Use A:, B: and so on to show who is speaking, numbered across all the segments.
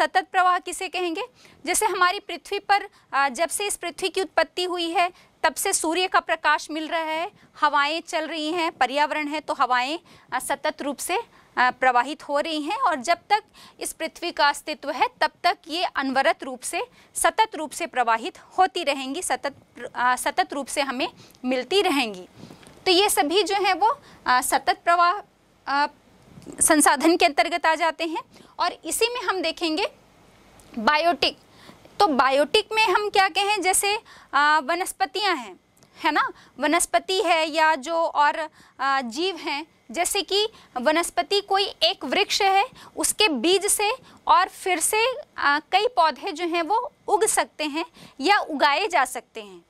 A: सतत प्रवाह किसे कहेंगे जैसे हमारी पृथ्वी पर जब से इस पृथ्वी की उत्पत्ति हुई है तब से सूर्य का प्रकाश मिल रहा है हवाएं चल रही हैं पर्यावरण है तो हवाएं सतत रूप से प्रवाहित हो रही हैं और जब तक इस पृथ्वी का अस्तित्व है तब तक ये अनवरत रूप से सतत रूप से प्रवाहित होती रहेंगी सतत सतत रूप से हमें मिलती रहेंगी तो ये सभी जो हैं वो सतत प्रवाह संसाधन के अंतर्गत आ जाते हैं और इसी में हम देखेंगे बायोटिक तो बायोटिक में हम क्या कहें जैसे वनस्पतियां हैं है ना वनस्पति है या जो और आ, जीव हैं जैसे कि वनस्पति कोई एक वृक्ष है उसके बीज से और फिर से आ, कई पौधे जो हैं वो उग सकते हैं या उगाए जा सकते हैं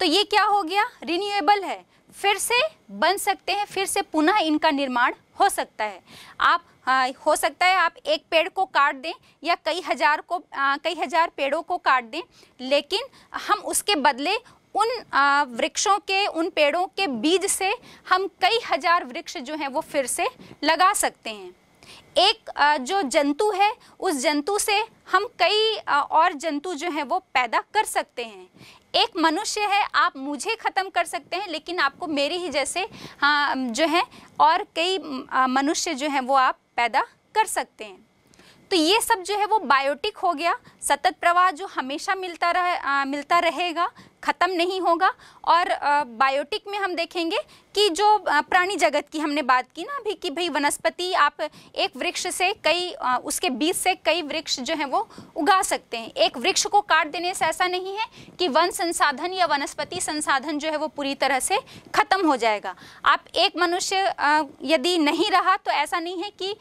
A: तो ये क्या हो गया रिन्यूएबल है फिर से बन सकते हैं फिर से पुनः इनका निर्माण हो सकता है आप आ, हाँ, हो सकता है आप एक पेड़ को काट दें या कई हज़ार को आ, कई हज़ार पेड़ों को काट दें लेकिन हम उसके बदले उन वृक्षों के उन पेड़ों के बीज से हम कई हज़ार वृक्ष जो हैं वो फिर से लगा सकते हैं एक जो जंतु है उस जंतु से हम कई और जंतु जो हैं वो पैदा कर सकते हैं एक मनुष्य है आप मुझे ख़त्म कर सकते हैं लेकिन आपको मेरे ही जैसे हाँ जो है और कई मनुष्य जो हैं वो आप पैदा कर सकते हैं तो ये सब जो है वो बायोटिक हो गया सतत प्रवाह जो हमेशा मिलता रह आ, मिलता रहेगा ख़त्म नहीं होगा और बायोटिक में हम देखेंगे कि जो प्राणी जगत की हमने बात की ना अभी कि भाई वनस्पति आप एक वृक्ष से कई उसके बीज से कई वृक्ष जो हैं वो उगा सकते हैं एक वृक्ष को काट देने से ऐसा नहीं है कि वन संसाधन या वनस्पति संसाधन जो है वो पूरी तरह से ख़त्म हो जाएगा आप एक मनुष्य यदि नहीं रहा तो ऐसा नहीं है कि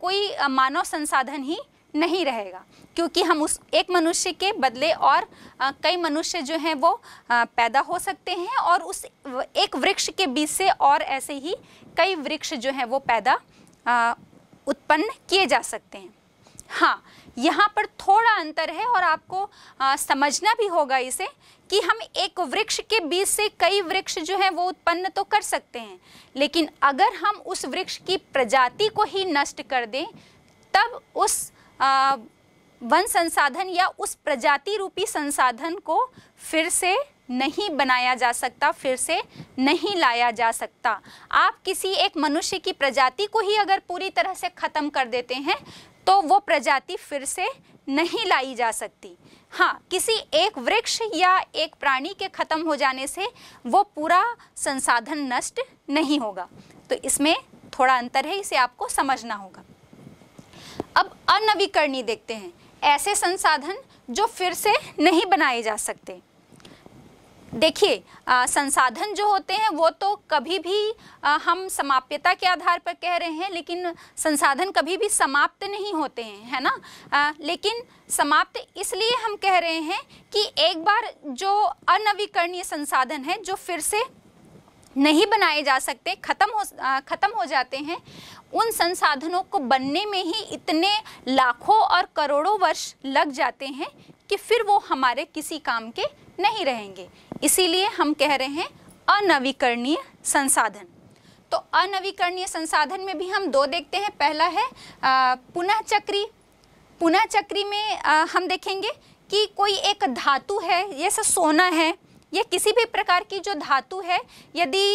A: कोई मानव संसाधन ही नहीं रहेगा क्योंकि हम उस एक मनुष्य के बदले और कई मनुष्य जो हैं वो पैदा हो सकते हैं और उस एक वृक्ष के बीच से और ऐसे ही कई वृक्ष जो हैं वो पैदा उत्पन्न किए जा सकते हैं हाँ यहाँ पर थोड़ा अंतर है और आपको आ, समझना भी होगा इसे कि हम एक वृक्ष के बीच से कई वृक्ष जो हैं वो उत्पन्न तो कर सकते हैं लेकिन अगर हम उस वृक्ष की प्रजाति को ही नष्ट कर दें तब उस आ, वन संसाधन या उस प्रजाति रूपी संसाधन को फिर से नहीं बनाया जा सकता फिर से नहीं लाया जा सकता आप किसी एक मनुष्य की प्रजाति को ही अगर पूरी तरह से ख़त्म कर देते हैं तो वो प्रजाति फिर से नहीं लाई जा सकती हाँ किसी एक वृक्ष या एक प्राणी के ख़त्म हो जाने से वो पूरा संसाधन नष्ट नहीं होगा तो इसमें थोड़ा अंतर है इसे आपको समझना होगा अब अनवीकरणीय देखते हैं ऐसे संसाधन जो फिर से नहीं बनाए जा सकते देखिए संसाधन जो होते हैं वो तो कभी भी आ, हम समाप्यता के आधार पर कह रहे हैं लेकिन संसाधन कभी भी समाप्त नहीं होते हैं है ना आ, लेकिन समाप्त इसलिए हम कह रहे हैं कि एक बार जो अनवीकरणीय संसाधन है जो फिर से नहीं बनाए जा सकते ख़त्म हो ख़त्म हो जाते हैं उन संसाधनों को बनने में ही इतने लाखों और करोड़ों वर्ष लग जाते हैं कि फिर वो हमारे किसी काम के नहीं रहेंगे इसीलिए हम कह रहे हैं अनवीकरणीय संसाधन तो अनवीकरणीय संसाधन में भी हम दो देखते हैं पहला है पुनः चक्री पुनः चक्री में आ, हम देखेंगे कि कोई एक धातु है जैसे सोना है या किसी भी प्रकार की जो धातु है यदि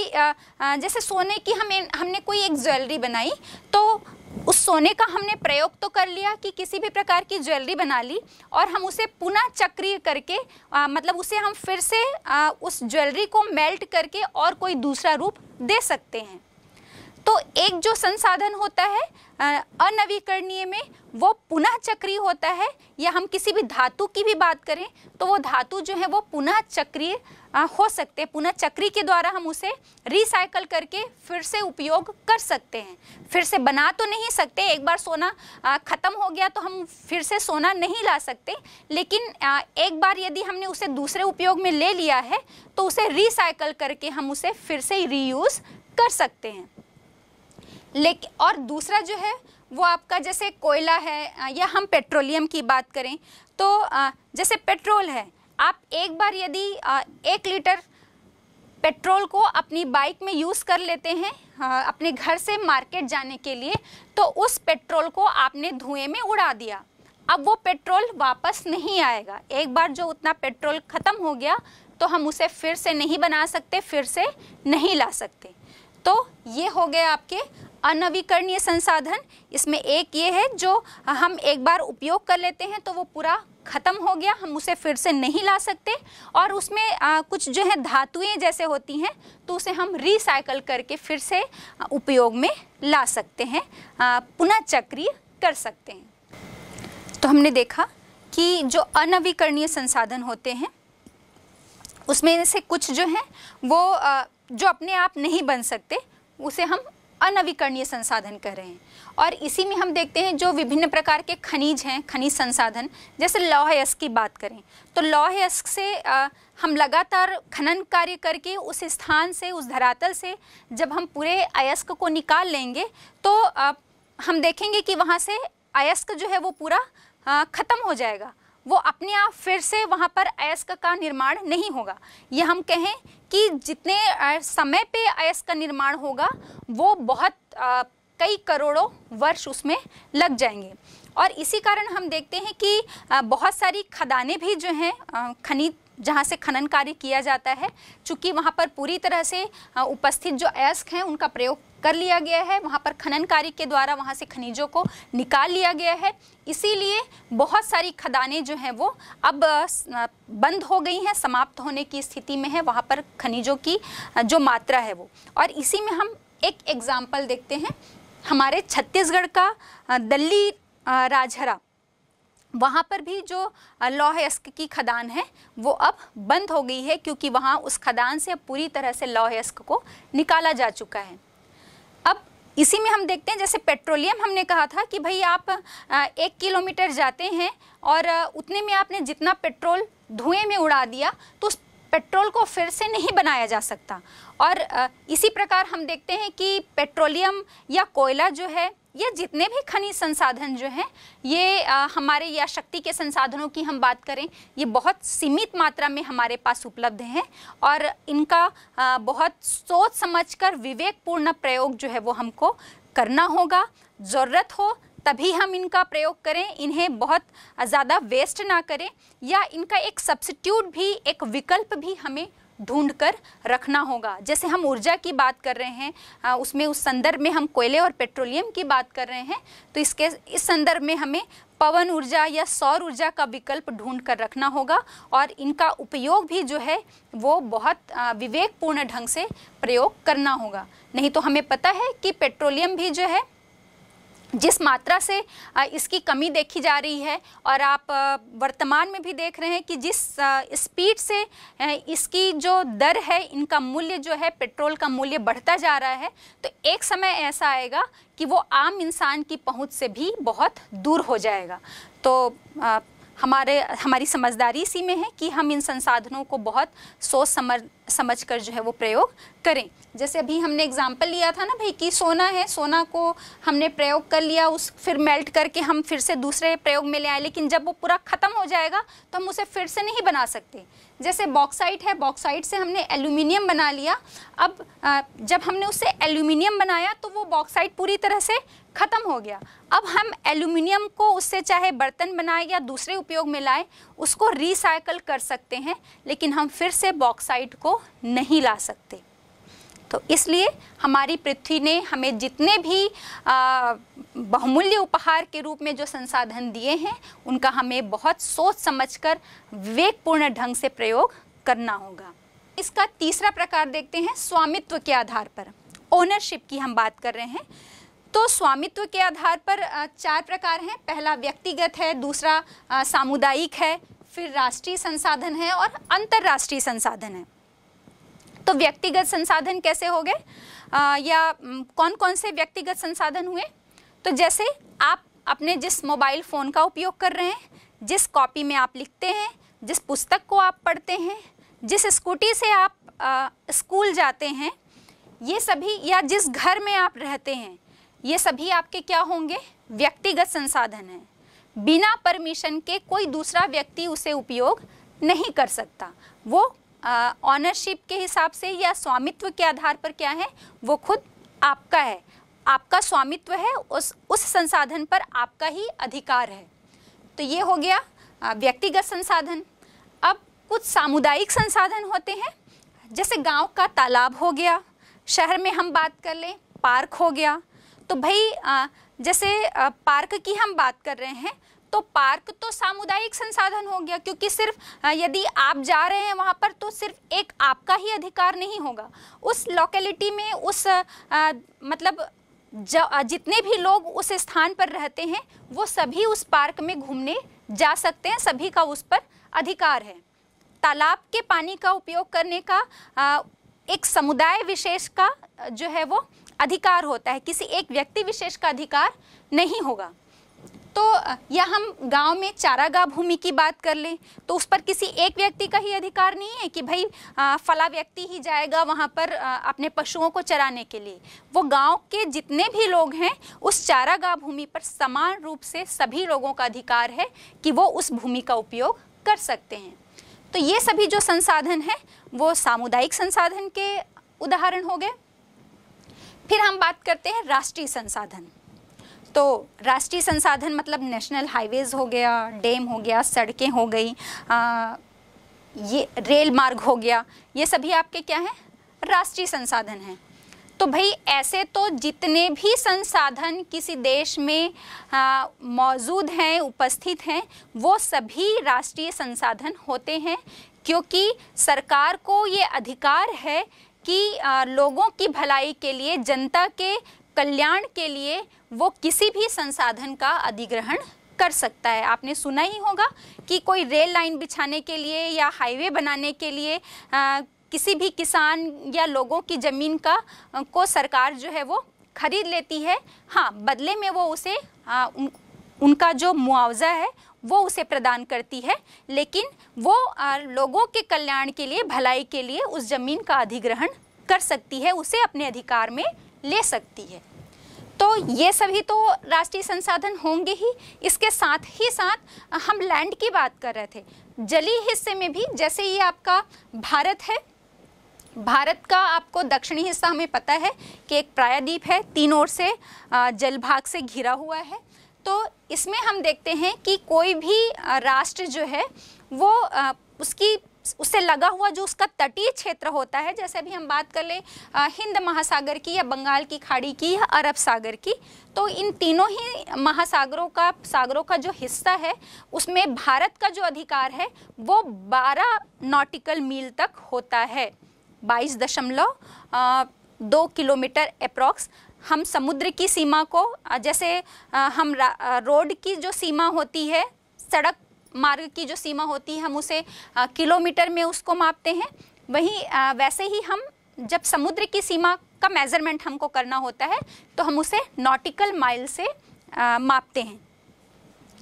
A: जैसे सोने की हमें हमने कोई एक ज्वेलरी बनाई तो उस सोने का हमने प्रयोग तो कर लिया कि किसी भी प्रकार की ज्वेलरी बना ली और हम उसे पुनः चक्रीय करके आ, मतलब उसे हम फिर से आ, उस ज्वेलरी को मेल्ट करके और कोई दूसरा रूप दे सकते हैं तो एक जो संसाधन होता है अनवीकरणीय में वो पुनः चक्रीय होता है या हम किसी भी धातु की भी बात करें तो वो धातु जो है वो पुनः चक्रीय हो सकते हैं पुनः चक्री के द्वारा हम उसे रिसाइकल करके फिर से उपयोग कर सकते हैं फिर से बना तो नहीं सकते एक बार सोना ख़त्म हो गया तो हम फिर से सोना नहीं ला सकते लेकिन एक बार यदि हमने उसे दूसरे उपयोग में ले लिया है तो उसे रिसाइकल करके हम उसे फिर से रीयूज़ कर सकते हैं लेकिन और दूसरा जो है वो आपका जैसे कोयला है या हम पेट्रोलियम की बात करें तो जैसे पेट्रोल है आप एक बार यदि एक लीटर पेट्रोल को अपनी बाइक में यूज़ कर लेते हैं अपने घर से मार्केट जाने के लिए तो उस पेट्रोल को आपने धुएं में उड़ा दिया अब वो पेट्रोल वापस नहीं आएगा एक बार जो उतना पेट्रोल ख़त्म हो गया तो हम उसे फिर से नहीं बना सकते फिर से नहीं ला सकते तो ये हो गए आपके अनवीकरणीय संसाधन इसमें एक ये है जो हम एक बार उपयोग कर लेते हैं तो वो पूरा ख़त्म हो गया हम उसे फिर से नहीं ला सकते और उसमें आ, कुछ जो है धातुएं जैसे होती हैं तो उसे हम रिसाइकल करके फिर से उपयोग में ला सकते हैं पुनः चक्रिय कर सकते हैं तो हमने देखा कि जो अनवीकरणीय संसाधन होते हैं उसमें से कुछ जो हैं वो आ, जो अपने आप नहीं बन सकते उसे हम अनवीकरणीय संसाधन कह रहे हैं और इसी में हम देखते हैं जो विभिन्न प्रकार के खनिज हैं खनिज संसाधन जैसे लौह यस्क की बात करें तो लौह यस्क से आ, हम लगातार खनन कार्य करके उस स्थान से उस धरातल से जब हम पूरे अयस्क को निकाल लेंगे तो आ, हम देखेंगे कि वहाँ से अयस्क जो है वो पूरा ख़त्म हो जाएगा वो अपने आप फिर से वहाँ पर अयस्क का निर्माण नहीं होगा ये हम कहें कि जितने समय पे अयस्क का निर्माण होगा वो बहुत आ, कई करोड़ों वर्ष उसमें लग जाएंगे और इसी कारण हम देखते हैं कि बहुत सारी खदानें भी जो हैं खनिज जहाँ से खनन कार्य किया जाता है चूँकि वहाँ पर पूरी तरह से उपस्थित जो अयस्क हैं उनका प्रयोग कर लिया गया है वहाँ पर खनन कार्य के द्वारा वहाँ से खनिजों को निकाल लिया गया है इसीलिए बहुत सारी खदानें जो हैं वो अब बंद हो गई हैं समाप्त होने की स्थिति में है वहाँ पर खनिजों की जो मात्रा है वो और इसी में हम एक एग्ज़ाम्पल देखते हैं हमारे छत्तीसगढ़ का दिल्ली राजहरा वहाँ पर भी जो लौह यस्क की खदान है वो अब बंद हो गई है क्योंकि वहाँ उस खदान से पूरी तरह से लौह यस्क को निकाला जा चुका है इसी में हम देखते हैं जैसे पेट्रोलियम हमने कहा था कि भाई आप एक किलोमीटर जाते हैं और उतने में आपने जितना पेट्रोल धुएं में उड़ा दिया तो उस पेट्रोल को फिर से नहीं बनाया जा सकता और इसी प्रकार हम देखते हैं कि पेट्रोलियम या कोयला जो है ये जितने भी खनिज संसाधन जो हैं ये आ, हमारे या शक्ति के संसाधनों की हम बात करें ये बहुत सीमित मात्रा में हमारे पास उपलब्ध हैं और इनका आ, बहुत सोच समझकर विवेकपूर्ण प्रयोग जो है वो हमको करना होगा ज़रूरत हो तभी हम इनका प्रयोग करें इन्हें बहुत ज़्यादा वेस्ट ना करें या इनका एक सब्सिट्यूट भी एक विकल्प भी हमें ढूंढ कर रखना होगा जैसे हम ऊर्जा की बात कर रहे हैं आ, उसमें उस संदर्भ में हम कोयले और पेट्रोलियम की बात कर रहे हैं तो इसके इस संदर्भ में हमें पवन ऊर्जा या सौर ऊर्जा का विकल्प ढूंढ कर रखना होगा और इनका उपयोग भी जो है वो बहुत विवेकपूर्ण ढंग से प्रयोग करना होगा नहीं तो हमें पता है कि पेट्रोलियम भी जो है जिस मात्रा से इसकी कमी देखी जा रही है और आप वर्तमान में भी देख रहे हैं कि जिस स्पीड से इसकी जो दर है इनका मूल्य जो है पेट्रोल का मूल्य बढ़ता जा रहा है तो एक समय ऐसा आएगा कि वो आम इंसान की पहुंच से भी बहुत दूर हो जाएगा तो हमारे हमारी समझदारी इसी में है कि हम इन संसाधनों को बहुत सोच समझ समझ कर जो है वो प्रयोग करें जैसे अभी हमने एग्जाम्पल लिया था ना भाई कि सोना है सोना को हमने प्रयोग कर लिया उस फिर मेल्ट करके हम फिर से दूसरे प्रयोग में ले आए लेकिन जब वो पूरा ख़त्म हो जाएगा तो हम उसे फिर से नहीं बना सकते जैसे बॉक्साइट है बॉक्साइट से हमने एल्यूमिनियम बना लिया अब जब हमने उससे एल्यूमिनियम बनाया तो वो बॉक्साइट पूरी तरह से ख़त्म हो गया अब हम एल्यूमिनियम को उससे चाहे बर्तन बनाए या दूसरे उपयोग में लाए उसको रिसाइकल कर सकते हैं लेकिन हम फिर से बॉक्साइट को नहीं ला सकते तो इसलिए हमारी पृथ्वी ने हमें जितने भी बहुमूल्य उपहार के रूप में जो संसाधन दिए हैं उनका हमें बहुत सोच समझकर विवेकपूर्ण ढंग से प्रयोग करना होगा इसका तीसरा प्रकार देखते हैं स्वामित्व के आधार पर ओनरशिप की हम बात कर रहे हैं तो स्वामित्व के आधार पर चार प्रकार हैं पहला व्यक्तिगत है दूसरा सामुदायिक है फिर राष्ट्रीय संसाधन है और अंतर्राष्ट्रीय संसाधन है तो व्यक्तिगत संसाधन कैसे हो गए या कौन कौन से व्यक्तिगत संसाधन हुए तो जैसे आप अपने जिस मोबाइल फ़ोन का उपयोग कर रहे हैं जिस कॉपी में आप लिखते हैं जिस पुस्तक को आप पढ़ते हैं जिस स्कूटी से आप आ, स्कूल जाते हैं ये सभी या जिस घर में आप रहते हैं ये सभी आपके क्या होंगे व्यक्तिगत संसाधन हैं बिना परमिशन के कोई दूसरा व्यक्ति उसे उपयोग नहीं कर सकता वो ऑनरशिप के हिसाब से या स्वामित्व के आधार पर क्या है वो खुद आपका है आपका स्वामित्व है उस उस संसाधन पर आपका ही अधिकार है तो ये हो गया व्यक्तिगत संसाधन अब कुछ सामुदायिक संसाधन होते हैं जैसे गांव का तालाब हो गया शहर में हम बात कर लें पार्क हो गया तो भाई जैसे पार्क की हम बात कर रहे हैं तो पार्क तो सामुदायिक संसाधन हो गया क्योंकि सिर्फ यदि आप जा रहे हैं वहाँ पर तो सिर्फ एक आपका ही अधिकार नहीं होगा उस लोकेलिटी में उस आ, मतलब जितने भी लोग उस स्थान पर रहते हैं वो सभी उस पार्क में घूमने जा सकते हैं सभी का उस पर अधिकार है तालाब के पानी का उपयोग करने का आ, एक समुदाय विशेष का जो है वो अधिकार होता है किसी एक व्यक्ति विशेष का अधिकार नहीं होगा तो या हम गांव में चारागाह भूमि की बात कर लें तो उस पर किसी एक व्यक्ति का ही अधिकार नहीं है कि भाई फला व्यक्ति ही जाएगा वहाँ पर अपने पशुओं को चराने के लिए वो गांव के जितने भी लोग हैं उस चारागाह भूमि पर समान रूप से सभी लोगों का अधिकार है कि वो उस भूमि का उपयोग कर सकते हैं तो ये सभी जो संसाधन हैं वो सामुदायिक संसाधन के उदाहरण हो गए फिर हम बात करते हैं राष्ट्रीय संसाधन तो राष्ट्रीय संसाधन मतलब नेशनल हाईवेज़ हो गया डैम हो गया सड़कें हो गई आ, ये रेल मार्ग हो गया ये सभी आपके क्या हैं राष्ट्रीय संसाधन हैं तो भाई ऐसे तो जितने भी संसाधन किसी देश में मौजूद हैं उपस्थित हैं वो सभी राष्ट्रीय संसाधन होते हैं क्योंकि सरकार को ये अधिकार है कि आ, लोगों की भलाई के लिए जनता के कल्याण के लिए वो किसी भी संसाधन का अधिग्रहण कर सकता है आपने सुना ही होगा कि कोई रेल लाइन बिछाने के लिए या हाईवे बनाने के लिए आ, किसी भी किसान या लोगों की ज़मीन का को सरकार जो है वो खरीद लेती है हाँ बदले में वो उसे आ, उन, उनका जो मुआवजा है वो उसे प्रदान करती है लेकिन वो आ, लोगों के कल्याण के लिए भलाई के लिए उस ज़मीन का अधिग्रहण कर सकती है उसे अपने अधिकार में ले सकती है तो ये सभी तो राष्ट्रीय संसाधन होंगे ही इसके साथ ही साथ हम लैंड की बात कर रहे थे जली हिस्से में भी जैसे ये आपका भारत है भारत का आपको दक्षिणी हिस्सा हमें पता है कि एक प्रायद्वीप है तीन ओर से जलभाग से घिरा हुआ है तो इसमें हम देखते हैं कि कोई भी राष्ट्र जो है वो उसकी उससे लगा हुआ जो उसका तटीय क्षेत्र होता है जैसे अभी हम बात कर लें हिंद महासागर की या बंगाल की खाड़ी की या अरब सागर की तो इन तीनों ही महासागरों का सागरों का जो हिस्सा है उसमें भारत का जो अधिकार है वो 12 नॉटिकल मील तक होता है बाईस दशमलव दो किलोमीटर अप्रॉक्स हम समुद्र की सीमा को जैसे हम रोड की जो सीमा होती है सड़क मार्ग की जो सीमा होती है हम उसे किलोमीटर में उसको मापते हैं वहीं वैसे ही हम जब समुद्र की सीमा का मेज़रमेंट हमको करना होता है तो हम उसे नॉटिकल माइल से मापते हैं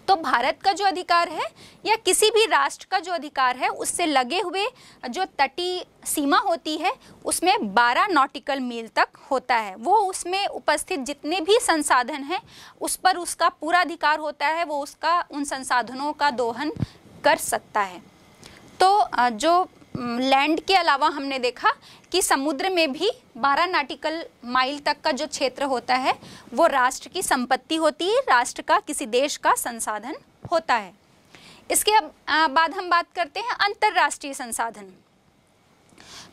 A: तो भारत का जो अधिकार है या किसी भी राष्ट्र का जो अधिकार है उससे लगे हुए जो तटीय सीमा होती है उसमें 12 नॉटिकल मील तक होता है वो उसमें उपस्थित जितने भी संसाधन हैं उस पर उसका पूरा अधिकार होता है वो उसका उन संसाधनों का दोहन कर सकता है तो जो लैंड के अलावा हमने देखा कि समुद्र में भी 12 नाटिकल माइल तक का जो क्षेत्र होता है वो राष्ट्र की संपत्ति होती है राष्ट्र का किसी देश का संसाधन होता है इसके अब बाद हम बात करते हैं अंतर्राष्ट्रीय संसाधन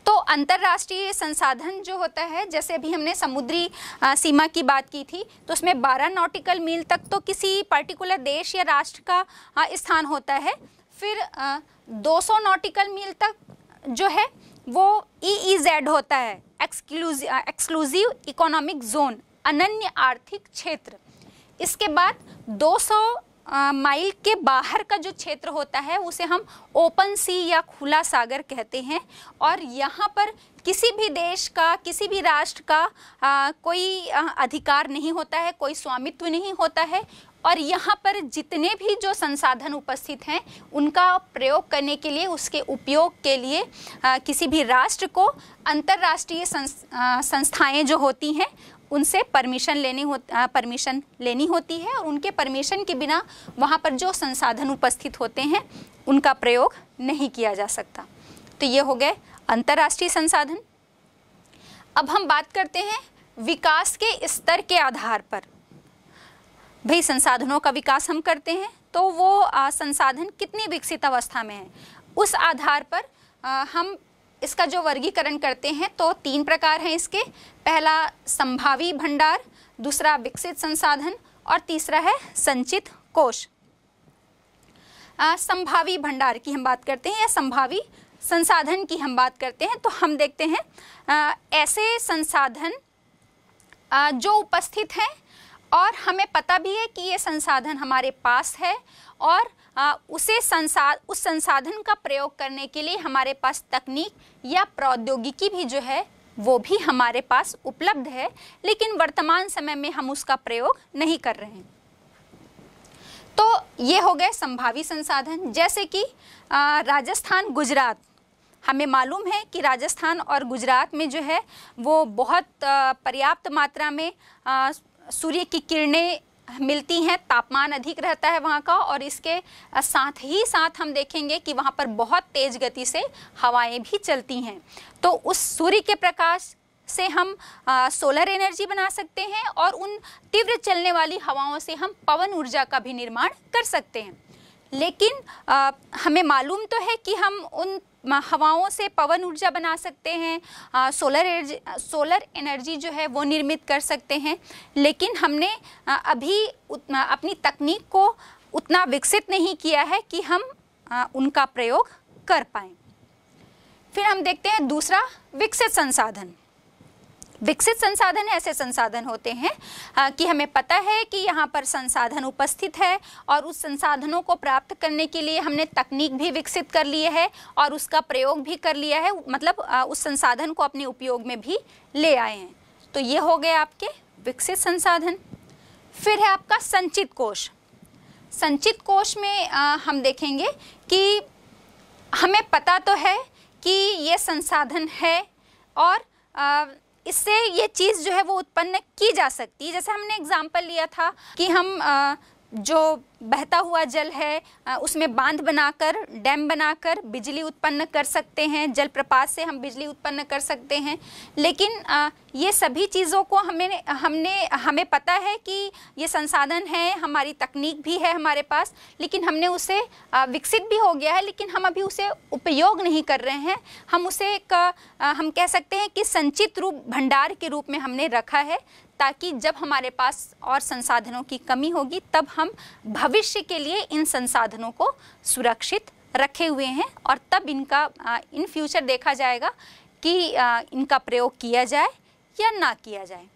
A: तो अंतर्राष्ट्रीय संसाधन जो होता है जैसे अभी हमने समुद्री आ, सीमा की बात की थी तो उसमें 12 नॉटिकल मील तक तो किसी पर्टिकुलर देश या राष्ट्र का आ, स्थान होता है फिर आ, 200 नॉटिकल मील तक जो है वो ई ई जेड होता है एक्सक्लूसिव इकोनॉमिक जोन अनन्य आर्थिक क्षेत्र इसके बाद 200 माइल के बाहर का जो क्षेत्र होता है उसे हम ओपन सी या खुला सागर कहते हैं और यहाँ पर किसी भी देश का किसी भी राष्ट्र का आ, कोई आ, अधिकार नहीं होता है कोई स्वामित्व नहीं होता है और यहाँ पर जितने भी जो संसाधन उपस्थित हैं उनका प्रयोग करने के लिए उसके उपयोग के लिए आ, किसी भी राष्ट्र को अंतर्राष्ट्रीय संस, संस्थाएं जो होती हैं उनसे परमिशन लेनी हो परमिशन लेनी होती है और उनके परमिशन के बिना वहाँ पर जो संसाधन उपस्थित होते हैं उनका प्रयोग नहीं किया जा सकता तो ये हो गए अंतर्राष्ट्रीय संसाधन अब हम बात करते हैं विकास के स्तर के आधार पर भाई संसाधनों का विकास हम करते हैं तो वो आ, संसाधन कितनी विकसित अवस्था में है उस आधार पर आ, हम इसका जो वर्गीकरण करते हैं तो तीन प्रकार हैं इसके पहला संभावी भंडार दूसरा विकसित संसाधन और तीसरा है संचित कोष संभावी भंडार की हम बात करते हैं या संभावी संसाधन की हम बात करते हैं तो हम देखते हैं आ, ऐसे संसाधन आ, जो उपस्थित हैं और हमें पता भी है कि ये संसाधन हमारे पास है और आ, उसे संसा उस संसाधन का प्रयोग करने के लिए हमारे पास तकनीक या प्रौद्योगिकी भी जो है वो भी हमारे पास उपलब्ध है लेकिन वर्तमान समय में हम उसका प्रयोग नहीं कर रहे हैं तो ये हो गए संभावी संसाधन जैसे कि आ, राजस्थान गुजरात हमें मालूम है कि राजस्थान और गुजरात में जो है वो बहुत पर्याप्त मात्रा में सूर्य की किरणें मिलती हैं तापमान अधिक रहता है वहाँ का और इसके साथ ही साथ हम देखेंगे कि वहाँ पर बहुत तेज़ गति से हवाएं भी चलती हैं तो उस सूर्य के प्रकाश से हम आ, सोलर एनर्जी बना सकते हैं और उन तीव्र चलने वाली हवाओं से हम पवन ऊर्जा का भी निर्माण कर सकते हैं लेकिन आ, हमें मालूम तो है कि हम उन हवाओं से पवन ऊर्जा बना सकते हैं आ, सोलर एनर्जी सोलर एनर्जी जो है वो निर्मित कर सकते हैं लेकिन हमने आ, अभी उतना अपनी तकनीक को उतना विकसित नहीं किया है कि हम आ, उनका प्रयोग कर पाएँ फिर हम देखते हैं दूसरा विकसित संसाधन विकसित संसाधन ऐसे संसाधन होते हैं आ, कि हमें पता है कि यहाँ पर संसाधन उपस्थित है और उस संसाधनों को प्राप्त करने के लिए हमने तकनीक भी विकसित कर लिए है और उसका प्रयोग भी कर लिया है मतलब आ, उस संसाधन को अपने उपयोग में भी ले आए हैं तो ये हो गए आपके विकसित संसाधन फिर है आपका संचित कोष संचित कोष में आ, हम देखेंगे कि हमें पता तो है कि ये संसाधन है और इससे ये चीज़ जो है वो उत्पन्न की जा सकती है जैसे हमने एग्जाम्पल लिया था कि हम जो बहता हुआ जल है उसमें बांध बनाकर डैम बनाकर बिजली उत्पन्न कर सकते हैं जलप्रपात से हम बिजली उत्पन्न कर सकते हैं लेकिन ये सभी चीज़ों को हमें हमने हमें पता है कि ये संसाधन है हमारी तकनीक भी है हमारे पास लेकिन हमने उसे विकसित भी हो गया है लेकिन हम अभी उसे उपयोग नहीं कर रहे हैं हम उसे एक हम कह सकते हैं कि संचित रूप भंडार के रूप में हमने रखा है ताकि जब हमारे पास और संसाधनों की कमी होगी तब हम भविष्य के लिए इन संसाधनों को सुरक्षित रखे हुए हैं और तब इनका इन फ्यूचर देखा जाएगा कि इनका प्रयोग किया जाए या ना किया जाए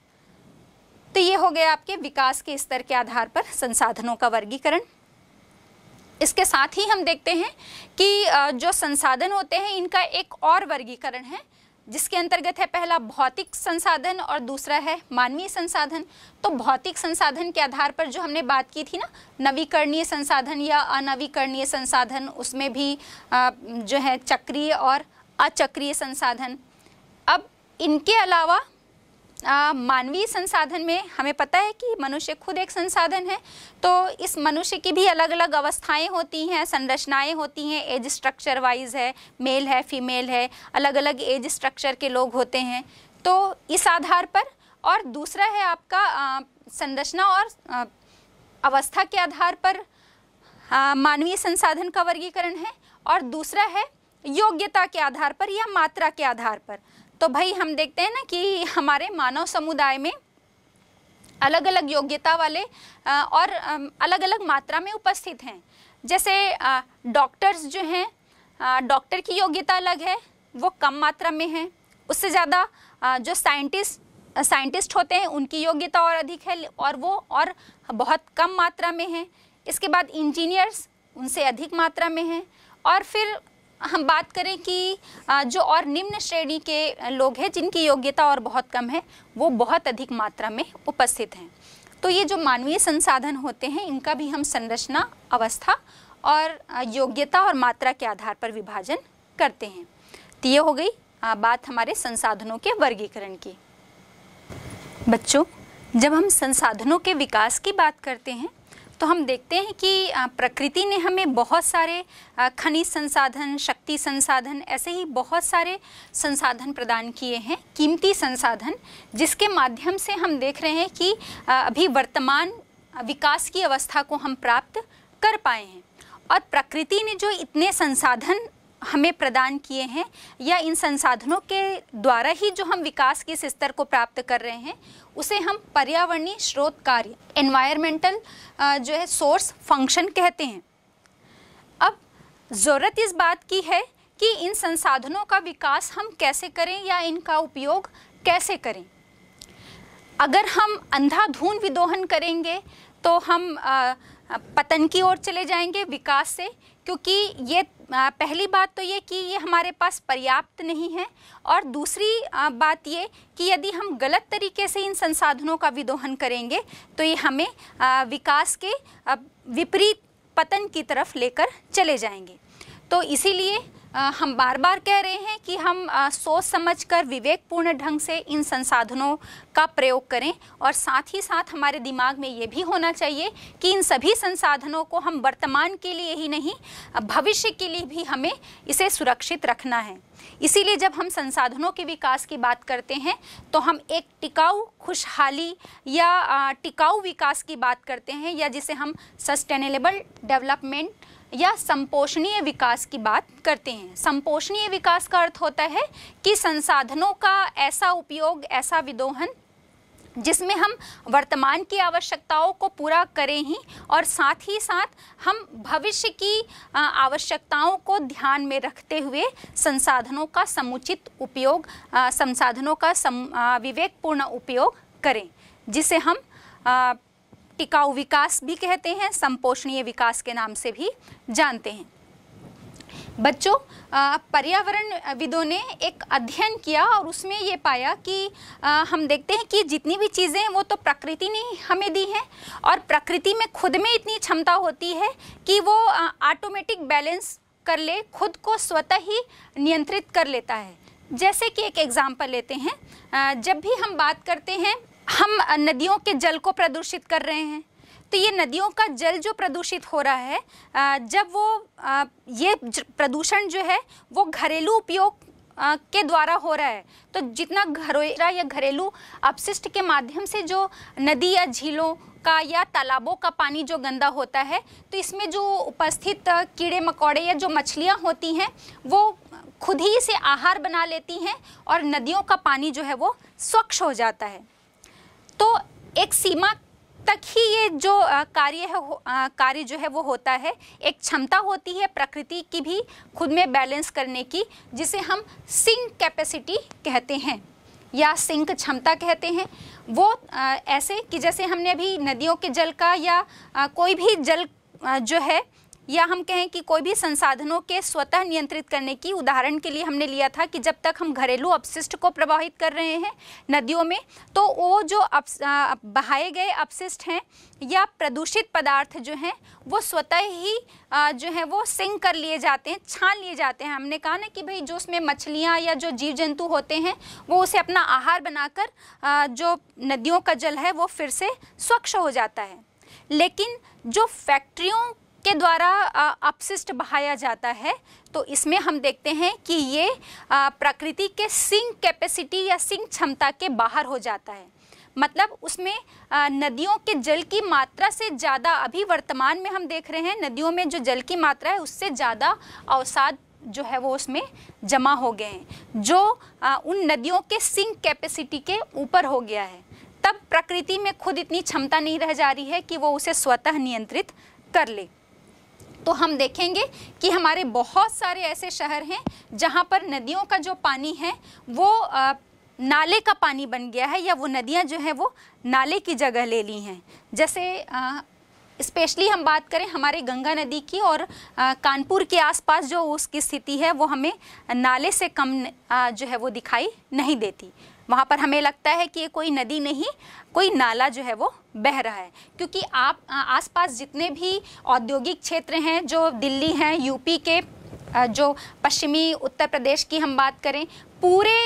A: तो ये हो गया आपके विकास के स्तर के आधार पर संसाधनों का वर्गीकरण इसके साथ ही हम देखते हैं कि जो संसाधन होते हैं इनका एक और वर्गीकरण है जिसके अंतर्गत है पहला भौतिक संसाधन और दूसरा है मानवीय संसाधन तो भौतिक संसाधन के आधार पर जो हमने बात की थी ना नवीकरणीय संसाधन या अनवीकरणीय संसाधन उसमें भी जो है चक्रीय और अचक्रीय संसाधन अब इनके अलावा मानवीय संसाधन में हमें पता है कि मनुष्य खुद एक संसाधन है तो इस मनुष्य की भी अलग अलग अवस्थाएं होती हैं संरचनाएं होती हैं एज स्ट्रक्चर वाइज है मेल है फीमेल है अलग अलग एज स्ट्रक्चर के लोग होते हैं तो इस आधार पर और दूसरा है आपका संरचना और आ, अवस्था के आधार पर मानवीय संसाधन का वर्गीकरण है और दूसरा है योग्यता के आधार पर या मात्रा के आधार पर तो भाई हम देखते हैं ना कि हमारे मानव समुदाय में अलग अलग योग्यता वाले और अलग अलग मात्रा में उपस्थित हैं जैसे डॉक्टर्स जो हैं डॉक्टर की योग्यता अलग है वो कम मात्रा में है उससे ज़्यादा जो साइंटिस्ट साइंटिस्ट होते हैं उनकी योग्यता और अधिक है और वो और बहुत कम मात्रा में है इसके बाद इंजीनियर्स उनसे अधिक मात्रा में हैं और फिर हम बात करें कि जो और निम्न श्रेणी के लोग हैं जिनकी योग्यता और बहुत कम है वो बहुत अधिक मात्रा में उपस्थित हैं तो ये जो मानवीय संसाधन होते हैं इनका भी हम संरचना अवस्था और योग्यता और मात्रा के आधार पर विभाजन करते हैं तो ये हो गई बात हमारे संसाधनों के वर्गीकरण की बच्चों जब हम संसाधनों के विकास की बात करते हैं तो हम देखते हैं कि प्रकृति ने हमें बहुत सारे खनिज संसाधन शक्ति संसाधन ऐसे ही बहुत सारे संसाधन प्रदान किए हैं कीमती संसाधन जिसके माध्यम से हम देख रहे हैं कि अभी वर्तमान विकास की अवस्था को हम प्राप्त कर पाए हैं और प्रकृति ने जो इतने संसाधन हमें प्रदान किए हैं या इन संसाधनों के द्वारा ही जो हम विकास के इस स्तर को प्राप्त कर रहे हैं उसे हम पर्यावरणीय स्रोत कार्य एनवायरमेंटल जो है सोर्स फंक्शन कहते हैं अब ज़रूरत इस बात की है कि इन संसाधनों का विकास हम कैसे करें या इनका उपयोग कैसे करें अगर हम अंधाधुन विदोहन करेंगे तो हम पतन की ओर चले जाएंगे विकास से क्योंकि ये पहली बात तो ये कि ये हमारे पास पर्याप्त नहीं है और दूसरी बात ये कि यदि हम गलत तरीके से इन संसाधनों का विदोहन करेंगे तो ये हमें विकास के विपरीत पतन की तरफ लेकर चले जाएंगे तो इसीलिए हम बार बार कह रहे हैं कि हम सोच समझकर विवेकपूर्ण ढंग से इन संसाधनों का प्रयोग करें और साथ ही साथ हमारे दिमाग में ये भी होना चाहिए कि इन सभी संसाधनों को हम वर्तमान के लिए ही नहीं भविष्य के लिए भी हमें इसे सुरक्षित रखना है इसीलिए जब हम संसाधनों के विकास की बात करते हैं तो हम एक टिकाऊ खुशहाली या टिकाऊ विकास की बात करते हैं या जिसे हम सस्टेनेबल डेवलपमेंट या संपोषणीय विकास की बात करते हैं संपोषणीय विकास का अर्थ होता है कि संसाधनों का ऐसा उपयोग ऐसा विदोहन जिसमें हम वर्तमान की आवश्यकताओं को पूरा करें ही और साथ ही साथ हम भविष्य की आवश्यकताओं को ध्यान में रखते हुए संसाधनों का समुचित उपयोग संसाधनों का सम, विवेकपूर्ण उपयोग करें जिसे हम टिकाऊ विकास भी कहते हैं संपोषणीय विकास के नाम से भी जानते हैं बच्चों पर्यावरण विदों ने एक अध्ययन किया और उसमें ये पाया कि आ, हम देखते हैं कि जितनी भी चीज़ें हैं वो तो प्रकृति ने हमें दी हैं और प्रकृति में खुद में इतनी क्षमता होती है कि वो ऑटोमेटिक बैलेंस कर ले खुद को स्वतः ही नियंत्रित कर लेता है जैसे कि एक एग्ज़ाम्पल लेते हैं आ, जब भी हम बात करते हैं हम नदियों के जल को प्रदूषित कर रहे हैं तो ये नदियों का जल जो प्रदूषित हो रहा है जब वो ये प्रदूषण जो है वो घरेलू उपयोग के द्वारा हो रहा है तो जितना घरोरा या घरेलू अपशिष्ट के माध्यम से जो नदी या झीलों का या तालाबों का पानी जो गंदा होता है तो इसमें जो उपस्थित कीड़े मकोड़े या जो मछलियाँ होती हैं वो खुद ही इसे आहार बना लेती हैं और नदियों का पानी जो है वो स्वच्छ हो जाता है तो एक सीमा तक ही ये जो कार्य है कार्य जो है वो होता है एक क्षमता होती है प्रकृति की भी खुद में बैलेंस करने की जिसे हम सिंक कैपेसिटी कहते हैं या सिंक क्षमता कहते हैं वो ऐसे कि जैसे हमने अभी नदियों के जल का या कोई भी जल जो है या हम कहें कि कोई भी संसाधनों के स्वतः नियंत्रित करने की उदाहरण के लिए हमने लिया था कि जब तक हम घरेलू अपशिष्ट को प्रवाहित कर रहे हैं नदियों में तो वो जो बहाए गए अपशिष्ट हैं या प्रदूषित पदार्थ जो हैं वो स्वतः ही जो है वो सिंक कर लिए जाते हैं छान लिए जाते हैं हमने कहा ना कि भाई जो उसमें मछलियाँ या जो जीव जंतु होते हैं वो उसे अपना आहार बनाकर जो नदियों का जल है वो फिर से स्वच्छ हो जाता है लेकिन जो फैक्ट्रियों के द्वारा अपशिष्ट बहाया जाता है तो इसमें हम देखते हैं कि ये प्रकृति के सिंक कैपेसिटी या सिंक क्षमता के बाहर हो जाता है मतलब उसमें नदियों के जल की मात्रा से ज़्यादा अभी वर्तमान में हम देख रहे हैं नदियों में जो जल की मात्रा है उससे ज़्यादा अवसाद जो है वो उसमें जमा हो गए हैं जो उन नदियों के सिंक कैपेसिटी के ऊपर हो गया है तब प्रकृति में खुद इतनी क्षमता नहीं रह जा रही है कि वो उसे स्वतः नियंत्रित कर ले तो हम देखेंगे कि हमारे बहुत सारे ऐसे शहर हैं जहाँ पर नदियों का जो पानी है वो नाले का पानी बन गया है या वो नदियाँ जो हैं वो नाले की जगह ले ली हैं जैसे आ, स्पेशली हम बात करें हमारे गंगा नदी की और आ, कानपुर के आसपास जो उसकी स्थिति है वो हमें नाले से कम आ, जो है वो दिखाई नहीं देती वहाँ पर हमें लगता है कि ये कोई नदी नहीं कोई नाला जो है वो बह रहा है क्योंकि आप आसपास जितने भी औद्योगिक क्षेत्र हैं जो दिल्ली हैं यूपी के जो पश्चिमी उत्तर प्रदेश की हम बात करें पूरे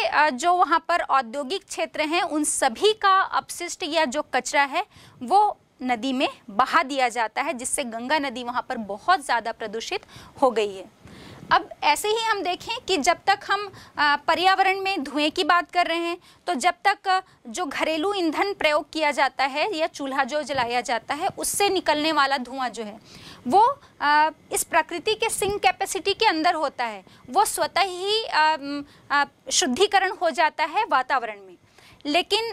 A: जो वहाँ पर औद्योगिक क्षेत्र हैं उन सभी का अपशिष्ट या जो कचरा है वो नदी में बहा दिया जाता है जिससे गंगा नदी वहाँ पर बहुत ज़्यादा प्रदूषित हो गई है अब ऐसे ही हम देखें कि जब तक हम पर्यावरण में धुएं की बात कर रहे हैं तो जब तक जो घरेलू ईंधन प्रयोग किया जाता है या चूल्हा जो जलाया जाता है उससे निकलने वाला धुआं जो है वो इस प्रकृति के सिंक कैपेसिटी के अंदर होता है वो स्वतः ही शुद्धिकरण हो जाता है वातावरण में लेकिन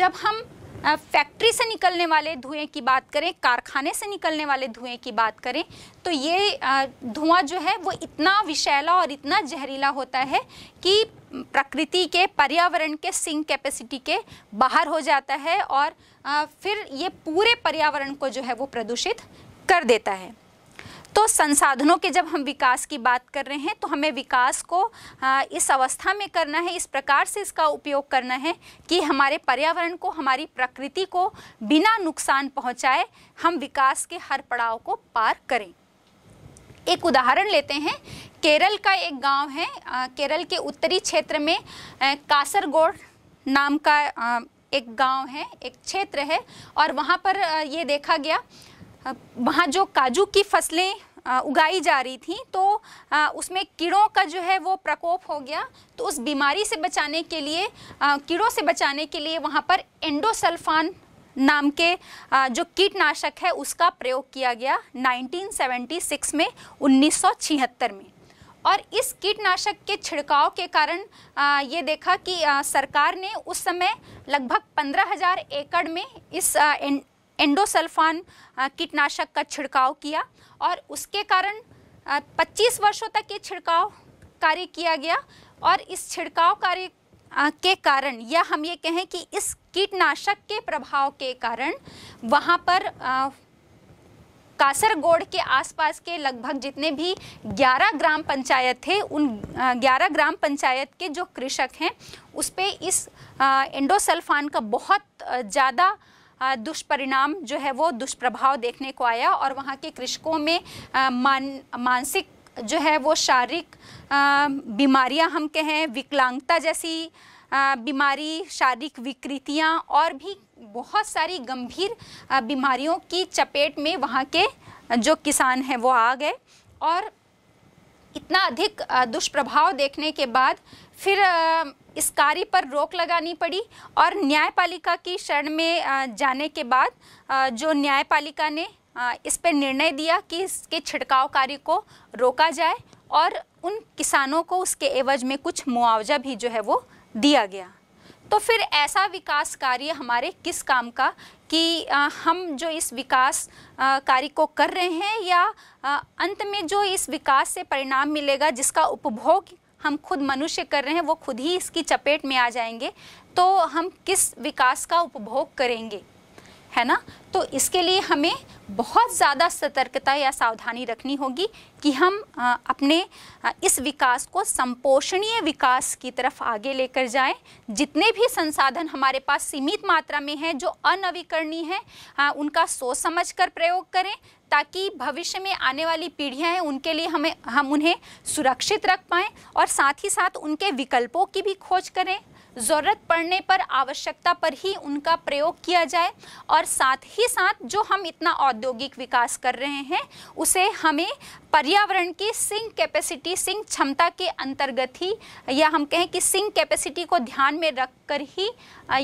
A: जब हम फैक्ट्री से निकलने वाले धुएं की बात करें कारखाने से निकलने वाले धुएं की बात करें तो ये धुआं जो है वो इतना विषैला और इतना जहरीला होता है कि प्रकृति के पर्यावरण के सिंक कैपेसिटी के बाहर हो जाता है और फिर ये पूरे पर्यावरण को जो है वो प्रदूषित कर देता है तो संसाधनों के जब हम विकास की बात कर रहे हैं तो हमें विकास को इस अवस्था में करना है इस प्रकार से इसका उपयोग करना है कि हमारे पर्यावरण को हमारी प्रकृति को बिना नुकसान पहुंचाए हम विकास के हर पड़ाव को पार करें एक उदाहरण लेते हैं केरल का एक गांव है केरल के उत्तरी क्षेत्र में कासरगोड नाम का एक गांव है एक क्षेत्र है और वहाँ पर ये देखा गया वहाँ जो काजू की फसलें उगाई जा रही थी तो उसमें कीड़ों का जो है वो प्रकोप हो गया तो उस बीमारी से बचाने के लिए कीड़ों से बचाने के लिए वहाँ पर एंडोसल्फान नाम के जो कीटनाशक है उसका प्रयोग किया गया 1976 में 1976 में और इस कीटनाशक के छिड़काव के कारण ये देखा कि सरकार ने उस समय लगभग पंद्रह हजार एकड़ में इस एंडोसल्फान कीटनाशक का छिड़काव किया और उसके कारण 25 वर्षों तक ये छिड़काव कार्य किया गया और इस छिड़काव कार्य के कारण या हम ये कहें कि इस कीटनाशक के प्रभाव के कारण वहाँ पर आ, कासरगोड के आसपास के लगभग जितने भी 11 ग्राम पंचायत थे उन 11 ग्राम पंचायत के जो कृषक हैं उस पर इस एंडोसल्फान का बहुत ज़्यादा दुष्परिणाम जो है वो दुष्प्रभाव देखने को आया और वहाँ के कृषकों में मान मानसिक जो है वो शारीरिक बीमारियाँ हम कहें विकलांगता जैसी बीमारी शारीरिक विकृतियाँ और भी बहुत सारी गंभीर बीमारियों की चपेट में वहाँ के जो किसान हैं वो आ गए और इतना अधिक दुष्प्रभाव देखने के बाद फिर इस कार्य पर रोक लगानी पड़ी और न्यायपालिका की शरण में जाने के बाद जो न्यायपालिका ने इस पर निर्णय दिया कि इसके छिड़काव कार्य को रोका जाए और उन किसानों को उसके एवज में कुछ मुआवजा भी जो है वो दिया गया तो फिर ऐसा विकास कार्य हमारे किस काम का कि हम जो इस विकास कार्य को कर रहे हैं या अंत में जो इस विकास से परिणाम मिलेगा जिसका उपभोग हम खुद मनुष्य कर रहे हैं वो खुद ही इसकी चपेट में आ जाएंगे तो हम किस विकास का उपभोग करेंगे है ना तो इसके लिए हमें बहुत ज़्यादा सतर्कता या सावधानी रखनी होगी कि हम अपने इस विकास को संपोषणीय विकास की तरफ आगे लेकर जाएं जितने भी संसाधन हमारे पास सीमित मात्रा में हैं जो अनवीकरणीय हैं उनका सोच समझ कर प्रयोग करें ताकि भविष्य में आने वाली पीढ़ियां हैं उनके लिए हमें हम उन्हें सुरक्षित रख पाएँ और साथ ही साथ उनके विकल्पों की भी खोज करें ज़रूरत पड़ने पर आवश्यकता पर ही उनका प्रयोग किया जाए और साथ ही साथ जो हम इतना औद्योगिक विकास कर रहे हैं उसे हमें पर्यावरण की सिंक कैपेसिटी सिंक क्षमता के अंतर्गत ही या हम कहें कि सिंक कैपेसिटी को ध्यान में रख कर ही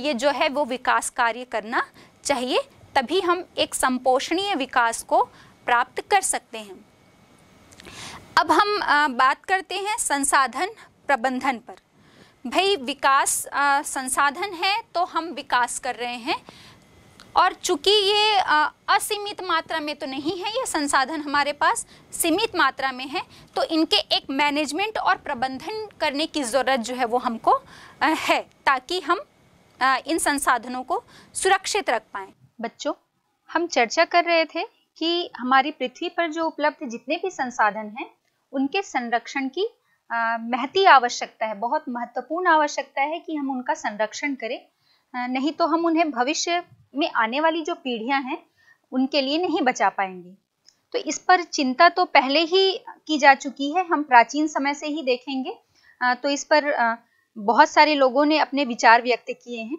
A: ये जो है वो विकास कार्य करना चाहिए तभी हम एक संपोषणीय विकास को प्राप्त कर सकते हैं अब हम बात करते हैं संसाधन प्रबंधन पर भाई विकास संसाधन है तो हम विकास कर रहे हैं और चूंकि ये असीमित मात्रा में तो नहीं है ये संसाधन हमारे पास सीमित मात्रा में है तो इनके एक मैनेजमेंट और प्रबंधन करने की ज़रूरत जो है वो हमको है ताकि हम इन संसाधनों को सुरक्षित रख पाएँ बच्चों हम चर्चा कर रहे थे कि हमारी पृथ्वी पर जो उपलब्ध जितने भी संसाधन हैं उनके संरक्षण की महती आवश्यकता है बहुत महत्वपूर्ण आवश्यकता है कि हम उनका संरक्षण करें नहीं तो हम उन्हें भविष्य में आने वाली जो पीढ़ियां हैं उनके लिए नहीं बचा पाएंगे तो इस पर चिंता तो पहले ही की जा चुकी है हम प्राचीन समय से ही देखेंगे तो इस पर बहुत सारे लोगों ने अपने विचार व्यक्त किए हैं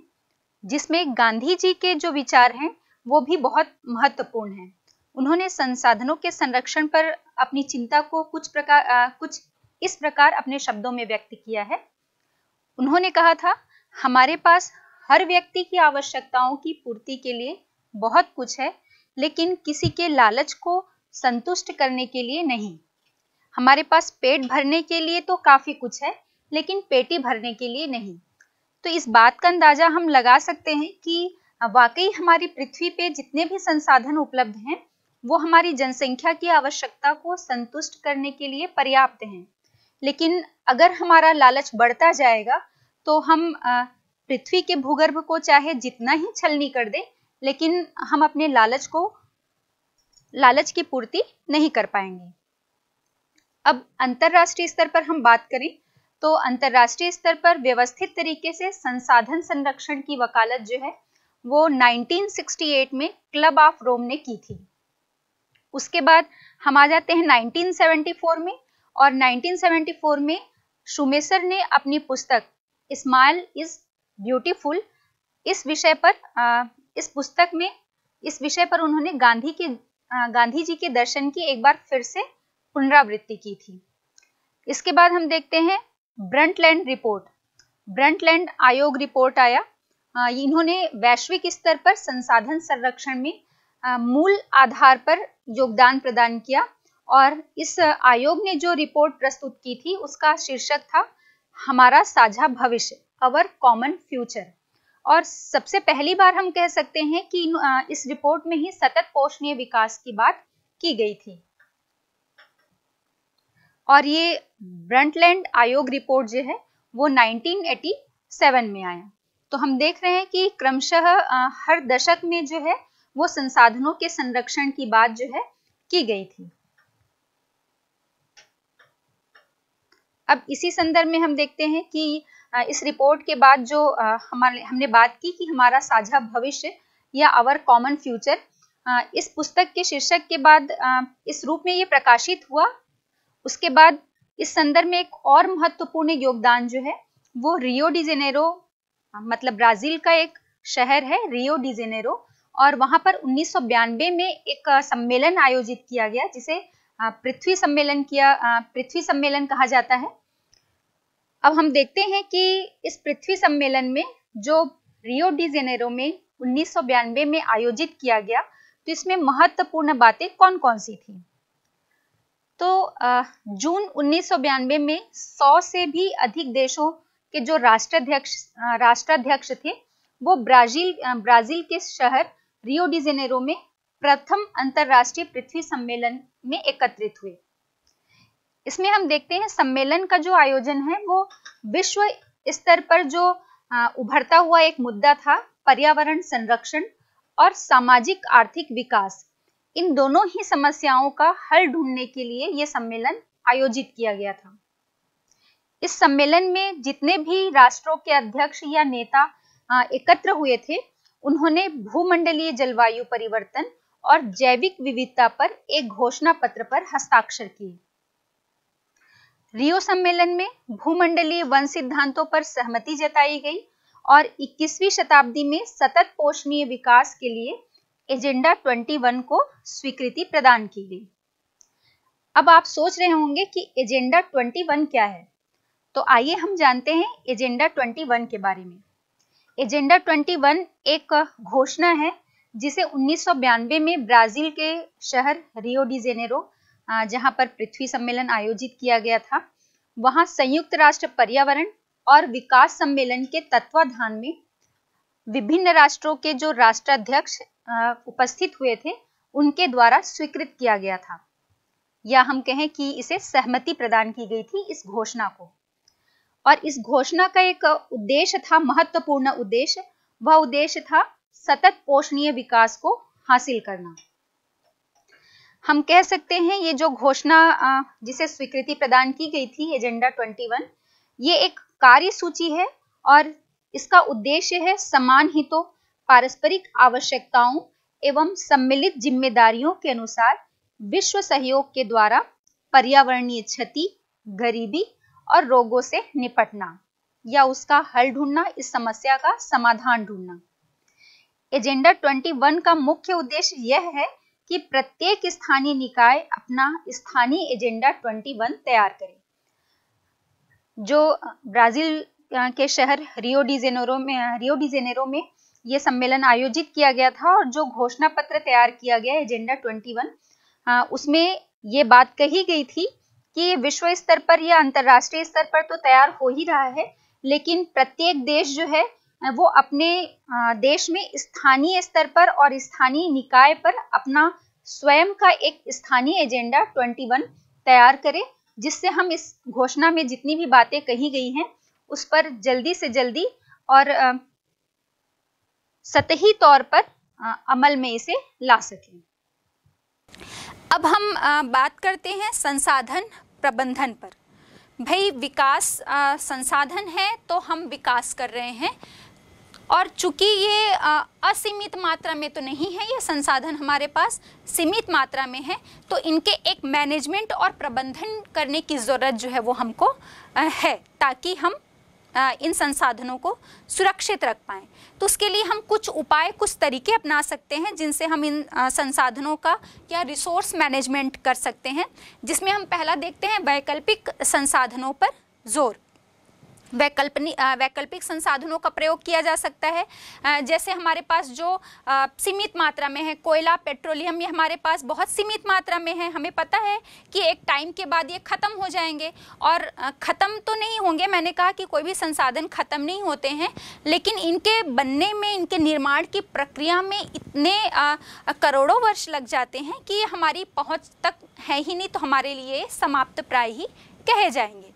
A: जिसमें गांधी जी के जो विचार हैं वो भी बहुत महत्वपूर्ण हैं उन्होंने संसाधनों के संरक्षण पर अपनी चिंता को कुछ प्रकार आ, कुछ इस प्रकार अपने शब्दों में व्यक्त किया है उन्होंने कहा था हमारे पास हर व्यक्ति की आवश्यकताओं की पूर्ति के लिए बहुत कुछ है लेकिन किसी के लालच को संतुष्ट करने के लिए नहीं हमारे पास पेट भरने के लिए तो काफी कुछ है लेकिन पेटी भरने के लिए नहीं तो इस बात का अंदाजा हम लगा सकते हैं कि वाकई हमारी पृथ्वी पे जितने भी संसाधन उपलब्ध हैं वो हमारी जनसंख्या की आवश्यकता को संतुष्ट करने के लिए पर्याप्त हैं लेकिन अगर हमारा लालच बढ़ता जाएगा तो हम पृथ्वी के भूगर्भ को चाहे जितना ही छलनी कर दें लेकिन हम अपने लालच को लालच की पूर्ति नहीं कर पाएंगे अब अंतर्राष्ट्रीय स्तर पर हम बात करें तो अंतरराष्ट्रीय स्तर पर व्यवस्थित तरीके से संसाधन संरक्षण की वकालत जो है वो 1968 में क्लब ऑफ रोम ने की थी उसके बाद हम आ जाते हैं 1974 में और 1974 में शुमेसर ने अपनी पुस्तक स्माइल इज ब्यूटीफुल इस विषय पर इस पुस्तक में इस विषय पर उन्होंने गांधी के गांधी जी के दर्शन की एक बार फिर से पुनरावृत्ति की थी इसके बाद हम देखते हैं ब्रंटलैंड रिपोर्ट ब्रंटलैंड आयोग रिपोर्ट आया इन्होंने वैश्विक स्तर पर संसाधन संरक्षण में मूल आधार पर योगदान प्रदान किया और इस आयोग ने जो रिपोर्ट प्रस्तुत की थी उसका शीर्षक था हमारा साझा भविष्य अवर कॉमन फ्यूचर और सबसे पहली बार हम कह सकते हैं कि इस रिपोर्ट में ही सतत पोषणीय विकास की बात की गई थी और ये ब्रंटलैंड आयोग रिपोर्ट जो है वो 1987 में आया तो हम देख रहे हैं कि क्रमशः हर दशक में जो है वो संसाधनों के संरक्षण की बात जो है की गई थी अब इसी संदर्भ में हम देखते हैं कि इस रिपोर्ट के बाद जो हमारे हमने बात की कि हमारा साझा भविष्य या आवर कॉमन फ्यूचर इस पुस्तक के शीर्षक के बाद इस रूप में ये प्रकाशित हुआ उसके बाद इस संदर्भ में एक और महत्वपूर्ण योगदान जो है वो रियो डिजेनेरो मतलब ब्राजील का एक शहर है रियो डिजेनेरो और वहां पर उन्नीस में एक सम्मेलन आयोजित किया गया जिसे पृथ्वी सम्मेलन किया पृथ्वी सम्मेलन कहा जाता है अब हम देखते हैं कि इस पृथ्वी सम्मेलन में जो रियो डी जेनेरो में उन्नीस में आयोजित किया गया तो इसमें महत्वपूर्ण बातें कौन कौन सी थी तो जून उन्नीस में 100 से भी अधिक देशों के जो राष्ट्राध्यक्ष राष्ट्राध्यक्ष थे वो ब्राजील ब्राजील के शहर रियो डी जेनेरो में प्रथम अंतरराष्ट्रीय पृथ्वी सम्मेलन में एकत्रित हुए इसमें हम देखते हैं सम्मेलन का जो आयोजन है वो विश्व स्तर पर जो उभरता हुआ एक मुद्दा था पर्यावरण संरक्षण और सामाजिक आर्थिक विकास इन दोनों ही समस्याओं का हल ढूंढने के लिए यह सम्मेलन आयोजित किया गया था इस सम्मेलन में जितने भी राष्ट्रों के अध्यक्ष या नेता एकत्र हुए थे उन्होंने भूमंडलीय जलवायु परिवर्तन और जैविक विविधता पर एक घोषणा पत्र पर हस्ताक्षर किए रियो सम्मेलन में भूमंडलीय वन सिद्धांतों पर सहमति जताई गई और 21वीं शताब्दी में सतत पोषणीय विकास के लिए एजेंडा 21 को स्वीकृति प्रदान की गई अब आप सोच रहे होंगे कि एजेंडा 21 क्या है तो आइए हम जानते हैं एजेंडा 21 के बारे में एजेंडा 21 एक घोषणा है जिसे उन्नीस में ब्राजील के शहर रियो डी जेनेरो जहां पर पृथ्वी सम्मेलन आयोजित किया गया था वहां संयुक्त राष्ट्र पर्यावरण और विकास सम्मेलन के तत्वाधान में विभिन्न राष्ट्रों के जो राष्ट्राध्यक्ष उपस्थित हुए थे उनके द्वारा स्वीकृत किया गया था या हम कहें कि इसे सहमति प्रदान की गई थी इस घोषणा को और इस घोषणा का एक उद्देश्य था महत्वपूर्ण उद्देश्य वह उद्देश्य था सतत पोषणीय विकास को हासिल करना हम कह सकते हैं ये जो घोषणा जिसे स्वीकृति प्रदान की गई थी एजेंडा 21 ये एक कार्य सूची है और इसका उद्देश्य है समान हितों पारस्परिक आवश्यकताओं एवं सम्मिलित जिम्मेदारियों के अनुसार विश्व सहयोग के द्वारा पर्यावरणीय क्षति गरीबी और रोगों से निपटना या उसका हल ढूंढना इस समस्या का समाधान ढूंढना एजेंडा 21 का मुख्य उद्देश्य यह है कि प्रत्येक स्थानीय निकाय अपना स्थानीय एजेंडा 21 तैयार करे जो ब्राजील के शहर रियो जेनेरो में रियो जेनेरो में ये सम्मेलन आयोजित किया गया था और जो घोषणा पत्र तैयार किया गया एजेंडा 21 उसमें ये बात कही गई थी कि विश्व स्तर पर या अंतर्राष्ट्रीय स्तर पर तो तैयार हो ही रहा है लेकिन प्रत्येक देश जो है वो अपने देश में स्थानीय स्तर पर और स्थानीय निकाय पर अपना स्वयं का एक स्थानीय एजेंडा 21 तैयार करे जिससे हम इस घोषणा में जितनी भी बातें कही गई हैं उस पर जल्दी से जल्दी और सतही तौर पर अमल में इसे ला सकें अब हम बात करते हैं संसाधन प्रबंधन पर भाई विकास संसाधन है तो हम विकास कर रहे हैं और चूंकि ये असीमित मात्रा में तो नहीं है ये संसाधन हमारे पास सीमित मात्रा में है तो इनके एक मैनेजमेंट और प्रबंधन करने की ज़रूरत जो है वो हमको है ताकि हम इन संसाधनों को सुरक्षित रख पाएँ तो उसके लिए हम कुछ उपाय कुछ तरीके अपना सकते हैं जिनसे हम इन संसाधनों का या रिसोर्स मैनेजमेंट कर सकते हैं जिसमें हम पहला देखते हैं वैकल्पिक संसाधनों पर जोर वैकल्पनिक वैकल्पिक संसाधनों का प्रयोग किया जा सकता है जैसे हमारे पास जो सीमित मात्रा में है कोयला पेट्रोलियम ये हमारे पास बहुत सीमित मात्रा में है हमें पता है कि एक टाइम के बाद ये ख़त्म हो जाएंगे और ख़त्म तो नहीं होंगे मैंने कहा कि कोई भी संसाधन ख़त्म नहीं होते हैं लेकिन इनके बनने में इनके निर्माण की प्रक्रिया में इतने करोड़ों वर्ष लग जाते हैं कि हमारी पहुँच तक है ही नहीं तो हमारे लिए समाप्त प्राय ही कहे जाएंगे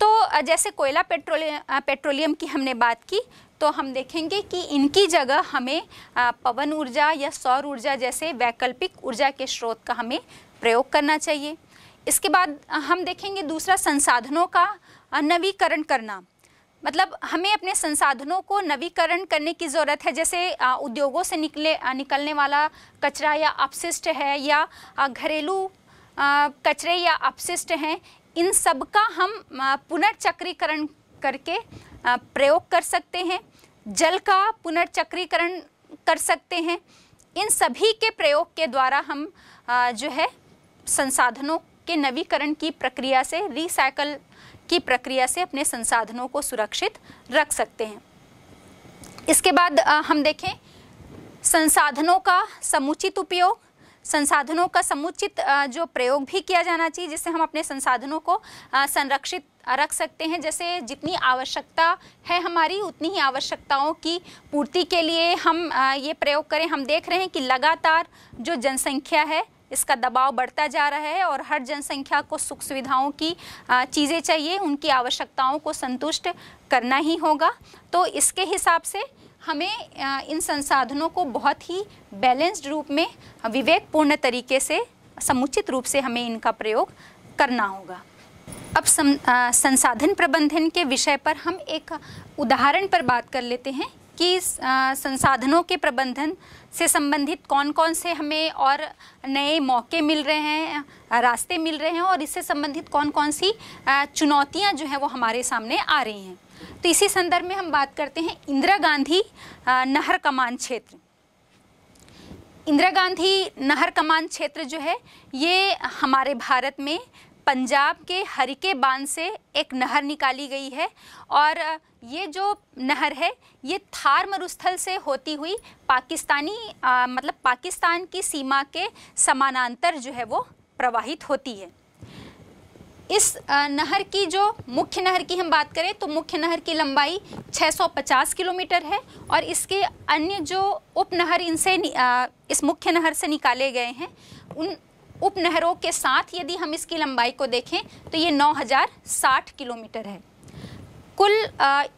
A: तो जैसे कोयला पेट्रोलियम पेट्रोलियम की हमने बात की तो हम देखेंगे कि इनकी जगह हमें पवन ऊर्जा या सौर ऊर्जा जैसे वैकल्पिक ऊर्जा के स्रोत का हमें प्रयोग करना चाहिए इसके बाद हम देखेंगे दूसरा संसाधनों का नवीकरण करना मतलब हमें अपने संसाधनों को नवीकरण करने की ज़रूरत है जैसे उद्योगों से निकले निकलने वाला कचरा या अपशिष्ट है या घरेलू कचरे या अपशिष्ट हैं इन सब का हम पुनर्चक्रीकरण करके प्रयोग कर सकते हैं जल का पुनर्चक्रीकरण कर सकते हैं इन सभी के प्रयोग के द्वारा हम जो है संसाधनों के नवीकरण की प्रक्रिया से रिसाइकल की प्रक्रिया से अपने संसाधनों को सुरक्षित रख सकते हैं इसके बाद हम देखें संसाधनों का समुचित उपयोग संसाधनों का समुचित जो प्रयोग भी किया जाना चाहिए जिससे हम अपने संसाधनों को संरक्षित रख सकते हैं जैसे जितनी आवश्यकता है हमारी उतनी ही आवश्यकताओं की पूर्ति के लिए हम ये प्रयोग करें हम देख रहे हैं कि लगातार जो जनसंख्या है इसका दबाव बढ़ता जा रहा है और हर जनसंख्या को सुख सुविधाओं की चीज़ें चाहिए उनकी आवश्यकताओं को संतुष्ट करना ही होगा तो इसके हिसाब से हमें इन संसाधनों को बहुत ही बैलेंस्ड रूप में विवेकपूर्ण तरीके से समुचित रूप से हमें इनका प्रयोग करना होगा अब सम, आ, संसाधन प्रबंधन के विषय पर हम एक उदाहरण पर बात कर लेते हैं कि आ, संसाधनों के प्रबंधन से संबंधित कौन कौन से हमें और नए मौके मिल रहे हैं रास्ते मिल रहे हैं और इससे संबंधित कौन कौन सी चुनौतियां जो हैं वो हमारे सामने आ रही हैं तो इसी संदर्भ में हम बात करते हैं इंदिरा गांधी नहर कमान क्षेत्र इंदिरा गांधी नहर कमान क्षेत्र जो है ये हमारे भारत में पंजाब के हरिके बांध से एक नहर निकाली गई है और ये जो नहर है ये थार मरुस्थल से होती हुई पाकिस्तानी आ, मतलब पाकिस्तान की सीमा के समानांतर जो है वो प्रवाहित होती है इस नहर की जो मुख्य नहर की हम बात करें तो मुख्य नहर की लंबाई 650 किलोमीटर है और इसके अन्य जो उप नहर इनसे इस मुख्य नहर से निकाले गए हैं उन उप नहरों के साथ यदि हम इसकी लंबाई को देखें तो ये 9,060 किलोमीटर है कुल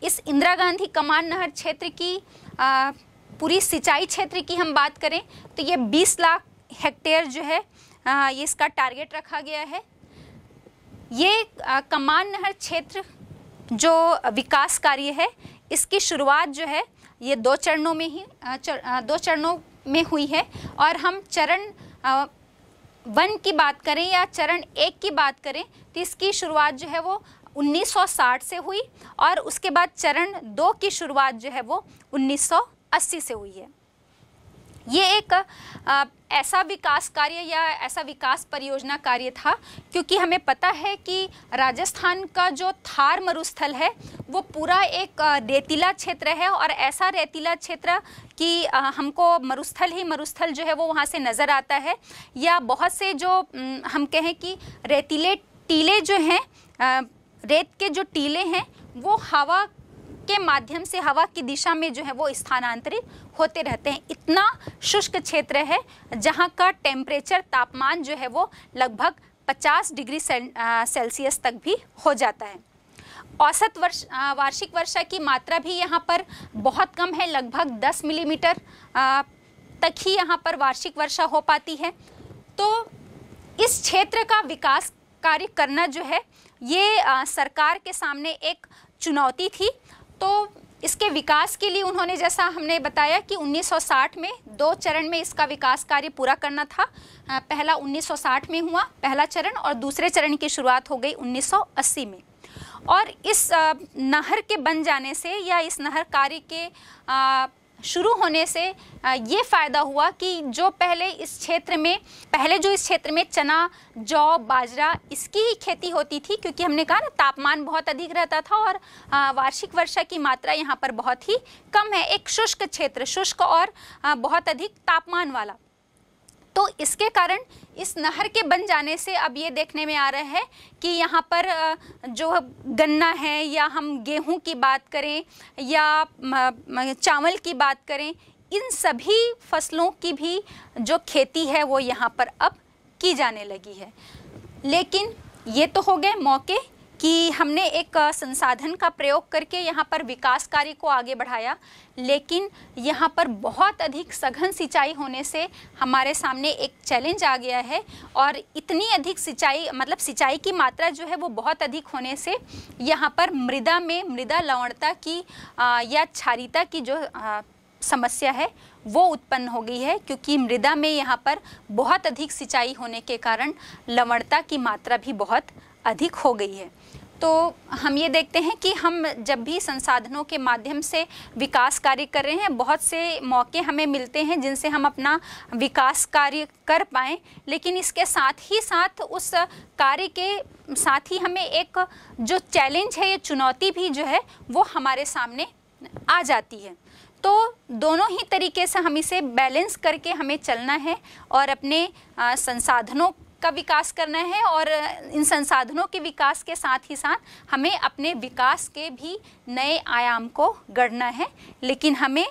A: इस इंदिरा गांधी कमान नहर क्षेत्र की पूरी सिंचाई क्षेत्र की हम बात करें तो ये 20 लाख हेक्टेयर जो है ये इसका टारगेट रखा गया है ये कमान नहर क्षेत्र जो विकास कार्य है इसकी शुरुआत जो है ये दो चरणों में ही चर, दो चरणों में हुई है और हम चरण वन की बात करें या चरण एक की बात करें तो इसकी शुरुआत जो है वो 1960 से हुई और उसके बाद चरण दो की शुरुआत जो है वो 1980 से हुई है ये एक आ, ऐसा विकास कार्य या ऐसा विकास परियोजना कार्य था क्योंकि हमें पता है कि राजस्थान का जो थार मरुस्थल है वो पूरा एक रेतीला क्षेत्र है और ऐसा रेतीला क्षेत्र कि हमको मरुस्थल ही मरुस्थल जो है वो वहाँ से नज़र आता है या बहुत से जो हम कहें कि रेतीले टीले जो हैं रेत के जो टीले हैं वो हवा के माध्यम से हवा की दिशा में जो है वो स्थानांतरित होते रहते हैं इतना शुष्क क्षेत्र है जहाँ का टेम्परेचर तापमान जो है वो लगभग 50 डिग्री सेल्सियस तक भी हो जाता है औसत वर्ष वार्षिक वर्षा की मात्रा भी यहाँ पर बहुत कम है लगभग 10 मिलीमीटर तक ही यहाँ पर वार्षिक वर्षा हो पाती है तो इस क्षेत्र का विकास कार्य करना जो है ये सरकार के सामने एक चुनौती थी तो इसके विकास के लिए उन्होंने जैसा हमने बताया कि 1960 में दो चरण में इसका विकास कार्य पूरा करना था पहला 1960 में हुआ पहला चरण और दूसरे चरण की शुरुआत हो गई 1980 में और इस नहर के बन जाने से या इस नहर कार्य के शुरू होने से ये फ़ायदा हुआ कि जो पहले इस क्षेत्र में पहले जो इस क्षेत्र में चना जौ बाजरा इसकी ही खेती होती थी क्योंकि हमने कहा ना तापमान बहुत अधिक रहता था और वार्षिक वर्षा की मात्रा यहाँ पर बहुत ही कम है एक शुष्क क्षेत्र शुष्क और बहुत अधिक तापमान वाला तो इसके कारण इस नहर के बन जाने से अब ये देखने में आ रहा है कि यहाँ पर जो गन्ना है या हम गेहूं की बात करें या चावल की बात करें इन सभी फसलों की भी जो खेती है वो यहाँ पर अब की जाने लगी है लेकिन ये तो हो गए मौके कि हमने एक संसाधन का प्रयोग करके यहाँ पर विकास कार्य को आगे बढ़ाया लेकिन यहाँ पर बहुत अधिक सघन सिंचाई होने से हमारे सामने एक चैलेंज आ गया है और इतनी अधिक सिंचाई मतलब सिंचाई की मात्रा जो है वो बहुत अधिक होने से यहाँ पर मृदा में मृदा लवणता की आ, या क्षारिता की जो आ, समस्या है वो उत्पन्न हो गई है क्योंकि मृदा में यहाँ पर बहुत अधिक सिंचाई होने के कारण लवणता की मात्रा भी बहुत अधिक हो गई है तो हम ये देखते हैं कि हम जब भी संसाधनों के माध्यम से विकास कार्य कर रहे हैं बहुत से मौके हमें मिलते हैं जिनसे हम अपना विकास कार्य कर पाएँ लेकिन इसके साथ ही साथ उस कार्य के साथ ही हमें एक जो चैलेंज है ये चुनौती भी जो है वो हमारे सामने आ जाती है तो दोनों ही तरीके से हम इसे बैलेंस करके हमें चलना है और अपने संसाधनों का विकास करना है और इन संसाधनों के विकास के साथ ही साथ हमें अपने विकास के भी नए आयाम को गढ़ना है लेकिन हमें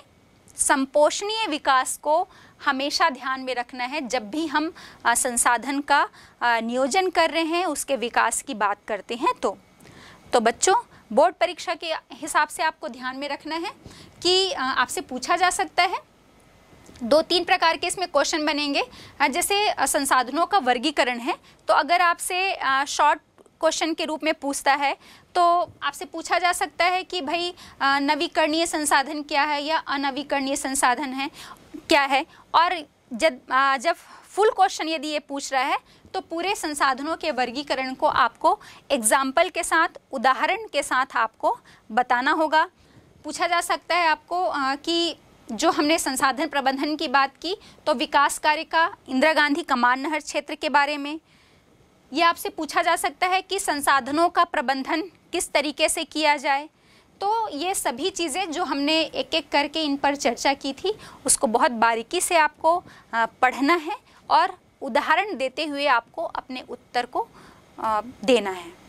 A: संपोषणीय विकास को हमेशा ध्यान में रखना है जब भी हम संसाधन का नियोजन कर रहे हैं उसके विकास की बात करते हैं तो तो बच्चों बोर्ड परीक्षा के हिसाब से आपको ध्यान में रखना है कि आपसे पूछा जा सकता है दो तीन प्रकार के इसमें क्वेश्चन बनेंगे जैसे संसाधनों का वर्गीकरण है तो अगर आपसे शॉर्ट क्वेश्चन के रूप में पूछता है तो आपसे पूछा जा सकता है कि भाई नवीकरणीय संसाधन क्या है या अनवीकरणीय संसाधन है क्या है और जब जब फुल क्वेश्चन यदि ये पूछ रहा है तो पूरे संसाधनों के वर्गीकरण को आपको एग्जाम्पल के साथ उदाहरण के साथ आपको बताना होगा पूछा जा सकता है आपको कि जो हमने संसाधन प्रबंधन की बात की तो विकास कार्य का इंदिरा गांधी कमान नहर क्षेत्र के बारे में ये आपसे पूछा जा सकता है कि संसाधनों का प्रबंधन किस तरीके से किया जाए तो ये सभी चीज़ें जो हमने एक एक करके इन पर चर्चा की थी उसको बहुत बारीकी से आपको पढ़ना है और उदाहरण देते हुए आपको अपने उत्तर को देना है